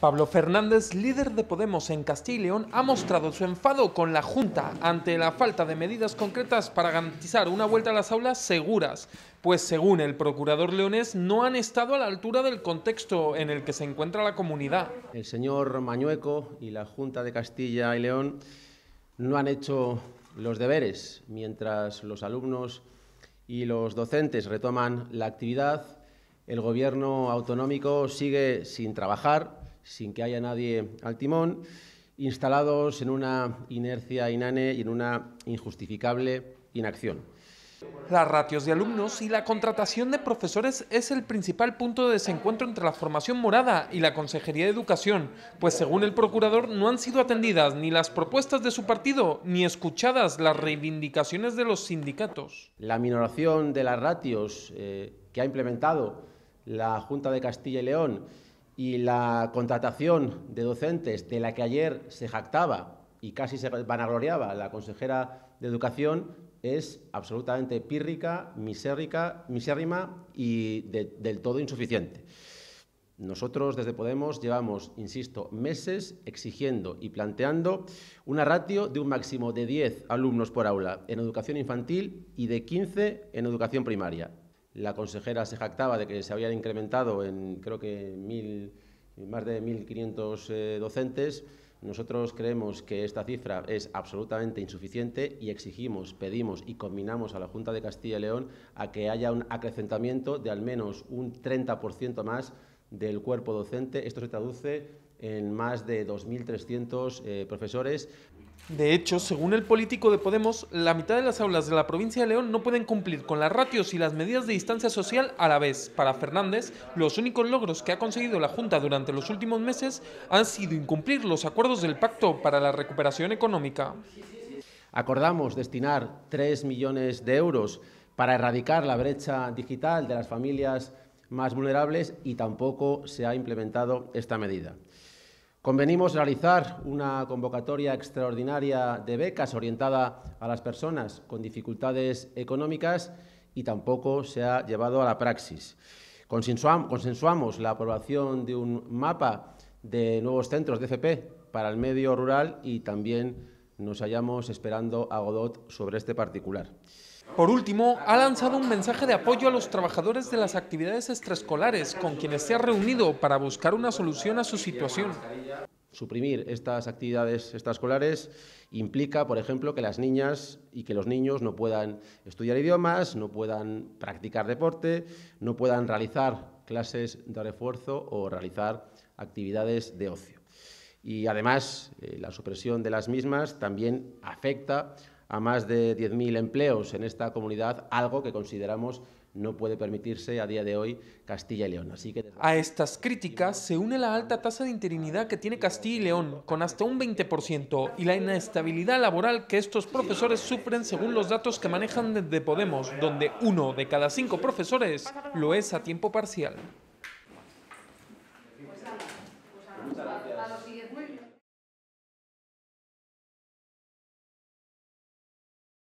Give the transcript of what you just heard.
Pablo Fernández, líder de Podemos en Castilla y León, ha mostrado su enfado con la Junta ante la falta de medidas concretas para garantizar una vuelta a las aulas seguras, pues según el procurador leonés no han estado a la altura del contexto en el que se encuentra la comunidad. El señor Mañueco y la Junta de Castilla y León no han hecho los deberes, mientras los alumnos y los docentes retoman la actividad. El gobierno autonómico sigue sin trabajar sin que haya nadie al timón, instalados en una inercia inane y en una injustificable inacción. Las ratios de alumnos y la contratación de profesores es el principal punto de desencuentro entre la formación morada y la Consejería de Educación, pues según el procurador no han sido atendidas ni las propuestas de su partido ni escuchadas las reivindicaciones de los sindicatos. La minoración de las ratios eh, que ha implementado la Junta de Castilla y León y la contratación de docentes de la que ayer se jactaba y casi se vanagloriaba la consejera de Educación es absolutamente pírrica, misérrima y del todo insuficiente. Nosotros desde Podemos llevamos, insisto, meses exigiendo y planteando una ratio de un máximo de 10 alumnos por aula en educación infantil y de 15 en educación primaria. La consejera se jactaba de que se habían incrementado en, creo que, más de 1.500 eh, docentes. Nosotros creemos que esta cifra es absolutamente insuficiente y exigimos, pedimos y combinamos a la Junta de Castilla y León a que haya un acrecentamiento de al menos un 30% más del cuerpo docente. Esto se traduce en más de 2.300 eh, profesores. De hecho, según el político de Podemos, la mitad de las aulas de la provincia de León no pueden cumplir con las ratios y las medidas de distancia social a la vez. Para Fernández, los únicos logros que ha conseguido la Junta durante los últimos meses han sido incumplir los acuerdos del Pacto para la Recuperación Económica. Acordamos destinar 3 millones de euros para erradicar la brecha digital de las familias más vulnerables y tampoco se ha implementado esta medida. Convenimos realizar una convocatoria extraordinaria de becas orientada a las personas con dificultades económicas y tampoco se ha llevado a la praxis. Consensuamos la aprobación de un mapa de nuevos centros de FP para el medio rural y también nos hallamos esperando a Godot sobre este particular. Por último, ha lanzado un mensaje de apoyo a los trabajadores de las actividades extraescolares con quienes se ha reunido para buscar una solución a su situación. Suprimir estas actividades extraescolares implica, por ejemplo, que las niñas y que los niños no puedan estudiar idiomas, no puedan practicar deporte, no puedan realizar clases de refuerzo o realizar actividades de ocio. Y además, eh, la supresión de las mismas también afecta a más de 10.000 empleos en esta comunidad, algo que consideramos no puede permitirse a día de hoy Castilla y León. a estas críticas se une la alta tasa de interinidad que tiene Castilla y León, con hasta un 20%, y la inestabilidad laboral que estos profesores sufren según los datos que manejan desde Podemos, donde uno de cada cinco profesores lo es a tiempo parcial.